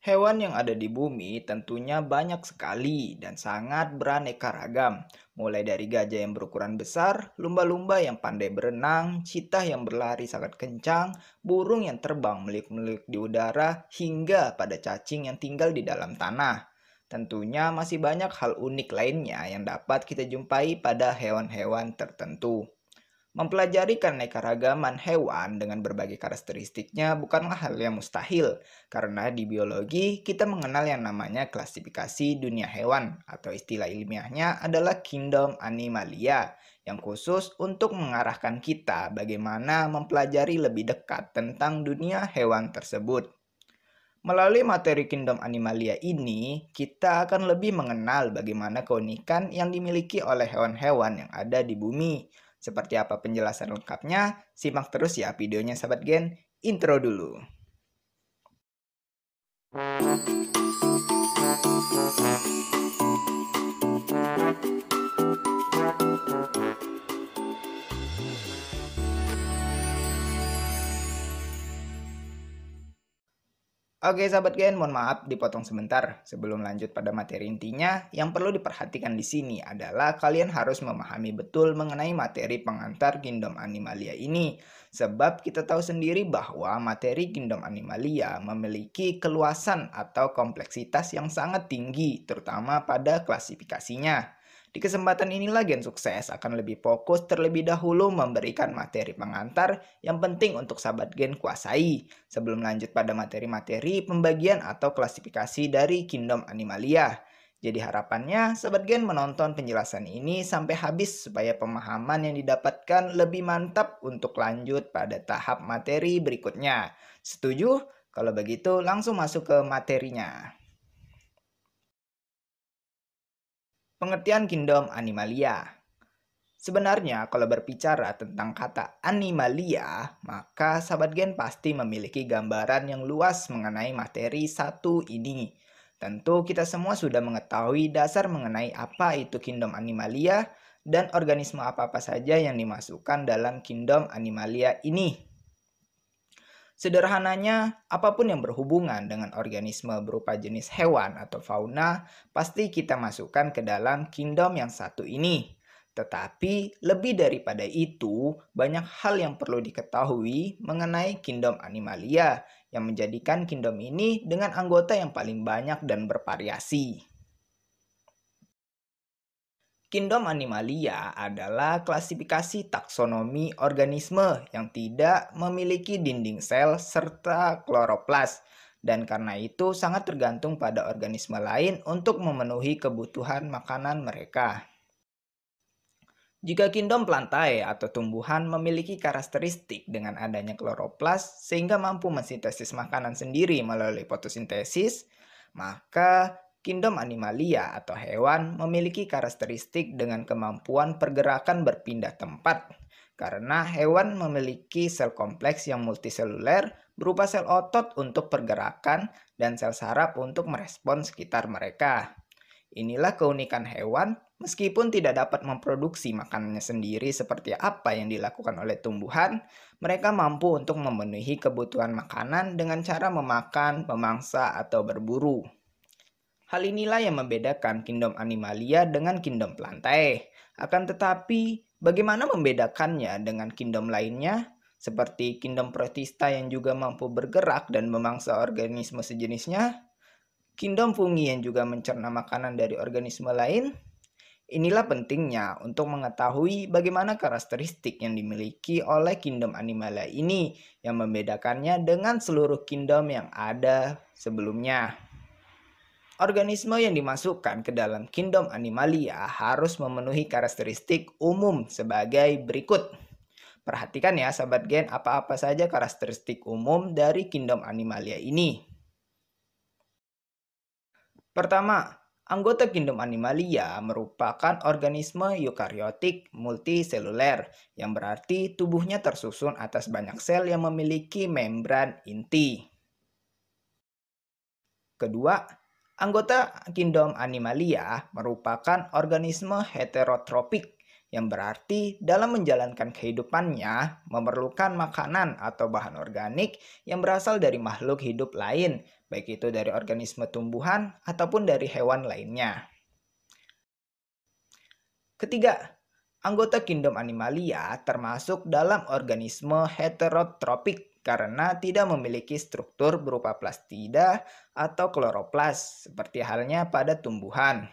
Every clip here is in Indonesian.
Hewan yang ada di bumi tentunya banyak sekali dan sangat beraneka ragam, mulai dari gajah yang berukuran besar, lumba-lumba yang pandai berenang, citah yang berlari sangat kencang, burung yang terbang melik-melik di udara, hingga pada cacing yang tinggal di dalam tanah. Tentunya masih banyak hal unik lainnya yang dapat kita jumpai pada hewan-hewan tertentu. Mempelajari keanekaragaman hewan dengan berbagai karakteristiknya bukanlah hal yang mustahil, karena di biologi kita mengenal yang namanya klasifikasi dunia hewan, atau istilah ilmiahnya adalah kingdom animalia, yang khusus untuk mengarahkan kita bagaimana mempelajari lebih dekat tentang dunia hewan tersebut. Melalui materi Kingdom Animalia ini, kita akan lebih mengenal bagaimana keunikan yang dimiliki oleh hewan-hewan yang ada di bumi, seperti apa penjelasan lengkapnya? Simak terus ya videonya sahabat gen. Intro dulu. Thank you. Oke sahabat Gen, mohon maaf dipotong sebentar. Sebelum lanjut pada materi intinya, yang perlu diperhatikan di sini adalah kalian harus memahami betul mengenai materi pengantar Kingdom Animalia ini. Sebab kita tahu sendiri bahwa materi Kingdom Animalia memiliki keluasan atau kompleksitas yang sangat tinggi, terutama pada klasifikasinya. Di kesempatan inilah Gen Sukses akan lebih fokus terlebih dahulu memberikan materi pengantar yang penting untuk sahabat Gen kuasai. Sebelum lanjut pada materi-materi pembagian atau klasifikasi dari Kingdom Animalia. Jadi harapannya sahabat Gen menonton penjelasan ini sampai habis supaya pemahaman yang didapatkan lebih mantap untuk lanjut pada tahap materi berikutnya. Setuju? Kalau begitu langsung masuk ke materinya. Pengertian kingdom animalia. Sebenarnya kalau berbicara tentang kata animalia, maka sahabat gen pasti memiliki gambaran yang luas mengenai materi satu ini. Tentu kita semua sudah mengetahui dasar mengenai apa itu kingdom animalia dan organisme apa-apa saja yang dimasukkan dalam kingdom animalia ini. Sederhananya, apapun yang berhubungan dengan organisme berupa jenis hewan atau fauna, pasti kita masukkan ke dalam kingdom yang satu ini. Tetapi, lebih daripada itu, banyak hal yang perlu diketahui mengenai kingdom animalia yang menjadikan kingdom ini dengan anggota yang paling banyak dan bervariasi. Kingdom Animalia adalah klasifikasi taksonomi organisme yang tidak memiliki dinding sel serta kloroplas dan karena itu sangat tergantung pada organisme lain untuk memenuhi kebutuhan makanan mereka. Jika kingdom plantae atau tumbuhan memiliki karakteristik dengan adanya kloroplas sehingga mampu mensintesis makanan sendiri melalui fotosintesis, maka Kingdom animalia atau hewan memiliki karakteristik dengan kemampuan pergerakan berpindah tempat karena hewan memiliki sel kompleks yang multiseluler berupa sel otot untuk pergerakan dan sel saraf untuk merespon sekitar mereka. Inilah keunikan hewan meskipun tidak dapat memproduksi makanannya sendiri seperti apa yang dilakukan oleh tumbuhan, mereka mampu untuk memenuhi kebutuhan makanan dengan cara memakan, memangsa, atau berburu. Hal inilah yang membedakan kingdom animalia dengan kingdom plantae. Akan tetapi, bagaimana membedakannya dengan kingdom lainnya? Seperti kingdom protista yang juga mampu bergerak dan memangsa organisme sejenisnya, kingdom fungi yang juga mencerna makanan dari organisme lain, Inilah pentingnya untuk mengetahui bagaimana karakteristik yang dimiliki oleh kingdom animalia ini yang membedakannya dengan seluruh kingdom yang ada sebelumnya. Organisme yang dimasukkan ke dalam kingdom animalia harus memenuhi karakteristik umum sebagai berikut. Perhatikan ya sahabat gen apa-apa saja karakteristik umum dari kingdom animalia ini. Pertama, anggota kingdom animalia merupakan organisme eukariotik multiseluler yang berarti tubuhnya tersusun atas banyak sel yang memiliki membran inti. Kedua, Anggota kingdom Animalia merupakan organisme heterotropik yang berarti dalam menjalankan kehidupannya memerlukan makanan atau bahan organik yang berasal dari makhluk hidup lain, baik itu dari organisme tumbuhan ataupun dari hewan lainnya. Ketiga, Anggota kingdom animalia termasuk dalam organisme heterotropik karena tidak memiliki struktur berupa plastida atau kloroplas seperti halnya pada tumbuhan.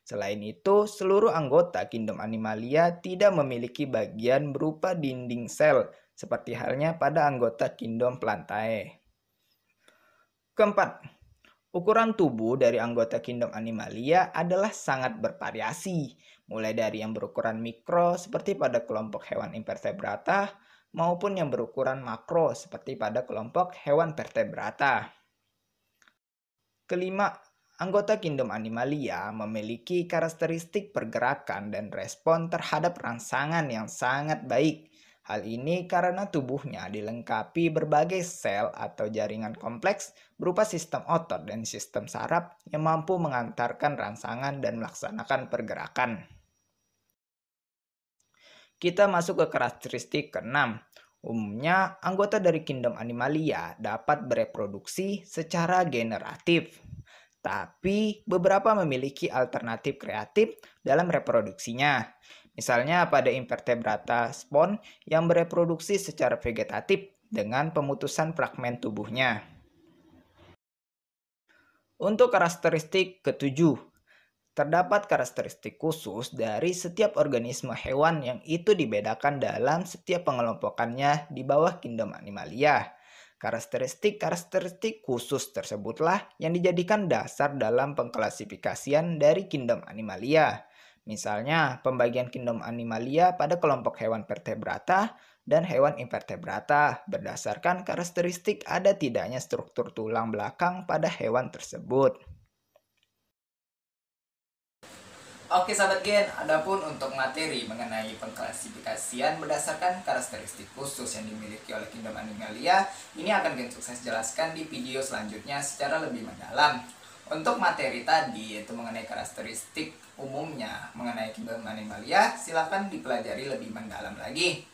Selain itu, seluruh anggota kingdom animalia tidak memiliki bagian berupa dinding sel seperti halnya pada anggota kingdom plantae. Keempat, Ukuran tubuh dari anggota kingdom animalia adalah sangat bervariasi, mulai dari yang berukuran mikro seperti pada kelompok hewan invertebrata maupun yang berukuran makro seperti pada kelompok hewan vertebrata. Kelima, anggota kingdom animalia memiliki karakteristik pergerakan dan respon terhadap rangsangan yang sangat baik Hal ini karena tubuhnya dilengkapi berbagai sel atau jaringan kompleks berupa sistem otot dan sistem saraf yang mampu mengantarkan rangsangan dan melaksanakan pergerakan. Kita masuk ke karakteristik keenam. Umumnya, anggota dari kingdom animalia dapat bereproduksi secara generatif, tapi beberapa memiliki alternatif kreatif dalam reproduksinya. Misalnya pada invertebrata spon yang bereproduksi secara vegetatif dengan pemutusan fragmen tubuhnya. Untuk karakteristik ketujuh, terdapat karakteristik khusus dari setiap organisme hewan yang itu dibedakan dalam setiap pengelompokannya di bawah kingdom animalia. Karakteristik-karakteristik khusus tersebutlah yang dijadikan dasar dalam pengklasifikasian dari kingdom animalia. Misalnya, pembagian kingdom animalia pada kelompok hewan vertebrata dan hewan invertebrata berdasarkan karakteristik ada tidaknya struktur tulang belakang pada hewan tersebut. Oke sahabat gen, adapun untuk materi mengenai pengklasifikasian berdasarkan karakteristik khusus yang dimiliki oleh kingdom animalia, ini akan Gen Sukses jelaskan di video selanjutnya secara lebih mendalam. Untuk materi tadi yaitu mengenai karakteristik umumnya mengenai kibam animalia, silahkan dipelajari lebih mendalam lagi.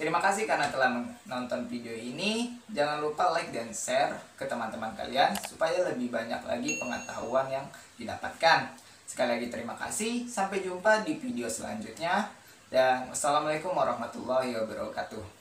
Terima kasih karena telah menonton video ini. Jangan lupa like dan share ke teman-teman kalian supaya lebih banyak lagi pengetahuan yang didapatkan. Sekali lagi terima kasih. Sampai jumpa di video selanjutnya. Dan wassalamualaikum warahmatullahi wabarakatuh.